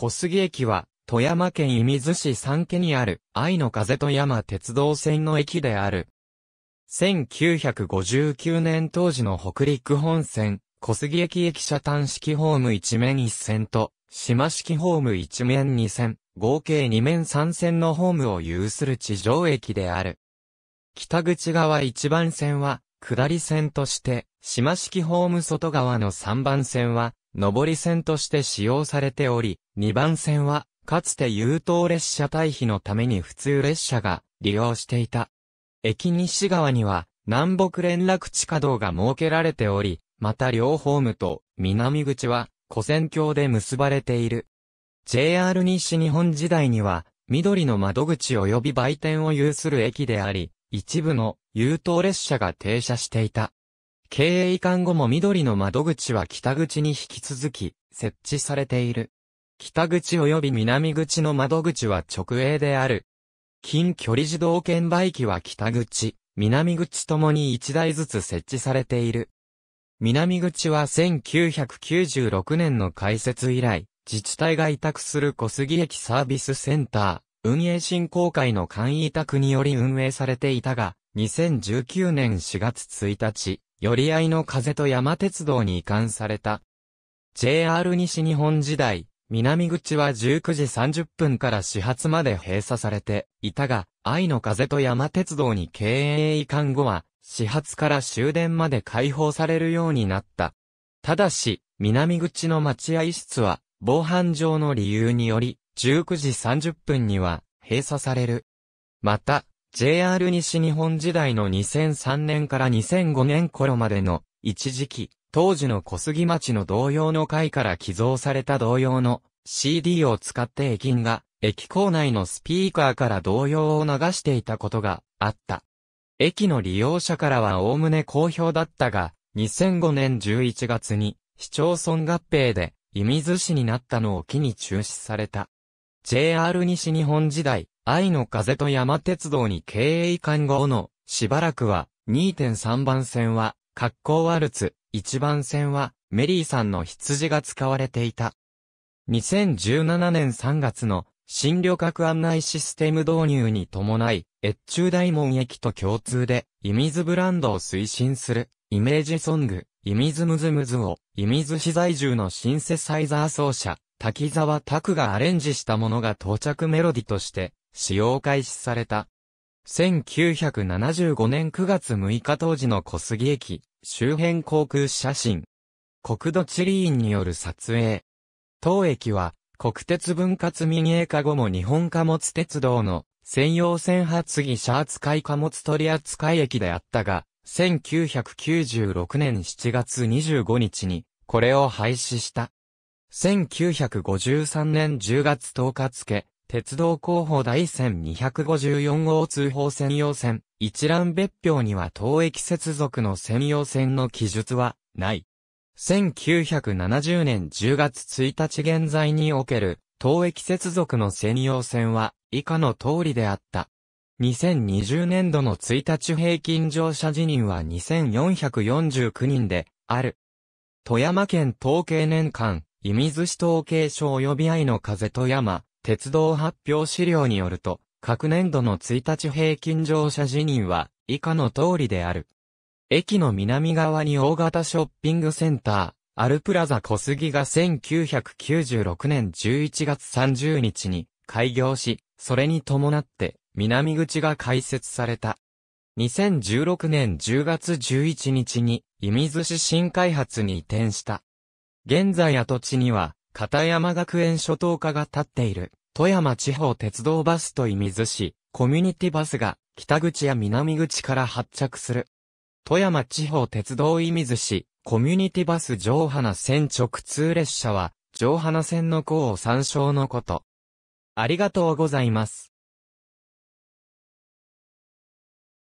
小杉駅は、富山県射水市三家にある、愛の風富山鉄道線の駅である。1959年当時の北陸本線、小杉駅駅舎端式ホーム一面一線と、島式ホーム一面二線、合計二面三線のホームを有する地上駅である。北口側一番線は、下り線として、島式ホーム外側の3番線は、上り線として使用されており、2番線は、かつて優等列車退避のために普通列車が利用していた。駅西側には、南北連絡地下道が設けられており、また両ホームと南口は、古線橋で結ばれている。JR 西日本時代には、緑の窓口及び売店を有する駅であり、一部の優等列車が停車していた。経営移管後も緑の窓口は北口に引き続き設置されている。北口及び南口の窓口は直営である。近距離自動券売機は北口、南口ともに1台ずつ設置されている。南口は1996年の開設以来、自治体が委託する小杉駅サービスセンター、運営振興会の簡易委託により運営されていたが、2019年4月1日、寄り合いの風と山鉄道に移管された。JR 西日本時代、南口は19時30分から始発まで閉鎖されていたが、愛の風と山鉄道に経営移管後は、始発から終電まで開放されるようになった。ただし、南口の待合室は、防犯上の理由により、19時30分には閉鎖される。また、JR 西日本時代の2003年から2005年頃までの一時期、当時の小杉町の同様の会から寄贈された同様の CD を使って駅員が駅構内のスピーカーから同様を流していたことがあった。駅の利用者からはおおむね好評だったが、2005年11月に市町村合併で射水市になったのを機に中止された。JR 西日本時代、愛の風と山鉄道に経営移管後の、しばらくは、2.3番線は、格好ワルツ、1番線は、メリーさんの羊が使われていた。2017年3月の、新旅客案内システム導入に伴い、越中大門駅と共通で、イミズブランドを推進する、イメージソング、イミズムズムズを、イミズ市在住のシンセサイザー奏者、滝沢拓がアレンジしたものが到着メロディとして、使用開始された。1975年9月6日当時の小杉駅周辺航空写真。国土地理院による撮影。当駅は国鉄分割民営化後も日本貨物鉄道の専用線発議者扱い貨物取扱駅であったが、1996年7月25日にこれを廃止した。1953年10月10日付、鉄道広報第1254号通報専用線、一覧別表には当駅接続の専用線の記述はない。1970年10月1日現在における当駅接続の専用線は以下の通りであった。2020年度の1日平均乗車辞任は2449人である。富山県統計年間、射水市統計省及び愛の風富山、鉄道発表資料によると、各年度の1日平均乗車辞任は以下の通りである。駅の南側に大型ショッピングセンター、アルプラザ小杉が1996年11月30日に開業し、それに伴って南口が開設された。2016年10月11日に、射水市新開発に移転した。現在跡地には、片山学園初等科が立っている、富山地方鉄道バスと射水市、コミュニティバスが、北口や南口から発着する。富山地方鉄道射水市、コミュニティバス上花線直通列車は、上花線の項を参照のこと。ありがとうございます。